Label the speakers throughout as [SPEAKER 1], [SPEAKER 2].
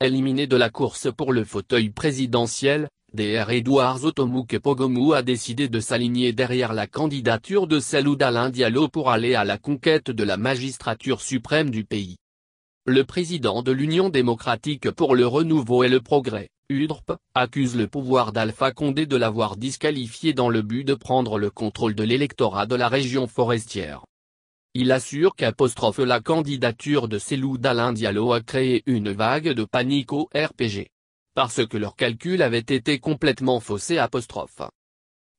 [SPEAKER 1] Éliminé de la course pour le fauteuil présidentiel, DR Edouard Zotomouk Pogomou a décidé de s'aligner derrière la candidature de Selou Alain Diallo pour aller à la conquête de la magistrature suprême du pays. Le président de l'Union démocratique pour le renouveau et le progrès, UDRP, accuse le pouvoir d'Alpha Condé de l'avoir disqualifié dans le but de prendre le contrôle de l'électorat de la région forestière. Il assure qu'apostrophe la candidature de Célou d'Alain Diallo a créé une vague de panique au RPG. Parce que leurs calculs avaient été complètement faussés apostrophe.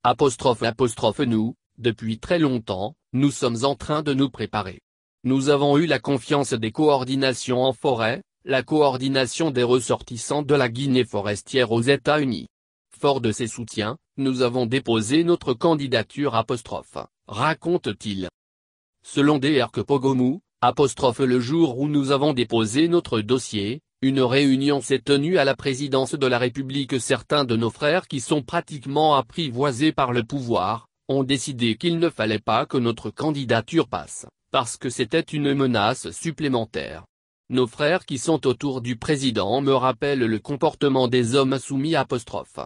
[SPEAKER 1] Apostrophe apostrophe nous, depuis très longtemps, nous sommes en train de nous préparer. Nous avons eu la confiance des coordinations en forêt, la coordination des ressortissants de la Guinée forestière aux États-Unis. Fort de ces soutiens, nous avons déposé notre candidature apostrophe, raconte-t-il. Selon Dr Pogomou, apostrophe le jour où nous avons déposé notre dossier, une réunion s'est tenue à la présidence de la République. Certains de nos frères qui sont pratiquement apprivoisés par le pouvoir, ont décidé qu'il ne fallait pas que notre candidature passe, parce que c'était une menace supplémentaire. Nos frères qui sont autour du président me rappellent le comportement des hommes soumis apostrophe.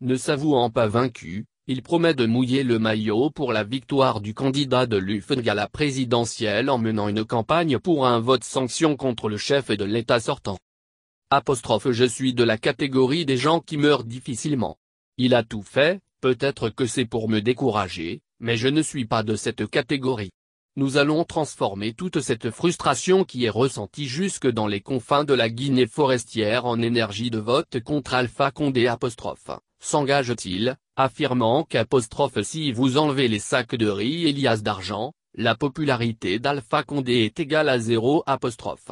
[SPEAKER 1] Ne s'avouant pas vaincus, il promet de mouiller le maillot pour la victoire du candidat de l'UFNG à la présidentielle en menant une campagne pour un vote sanction contre le chef de l'État sortant. Apostrophe je suis de la catégorie des gens qui meurent difficilement. Il a tout fait, peut-être que c'est pour me décourager, mais je ne suis pas de cette catégorie. Nous allons transformer toute cette frustration qui est ressentie jusque dans les confins de la Guinée forestière en énergie de vote contre Alpha Condé s'engage-t-il, affirmant qu'apostrophe si vous enlevez les sacs de riz et liasses d'argent, la popularité d'Alpha Condé est égale à zéro apostrophe.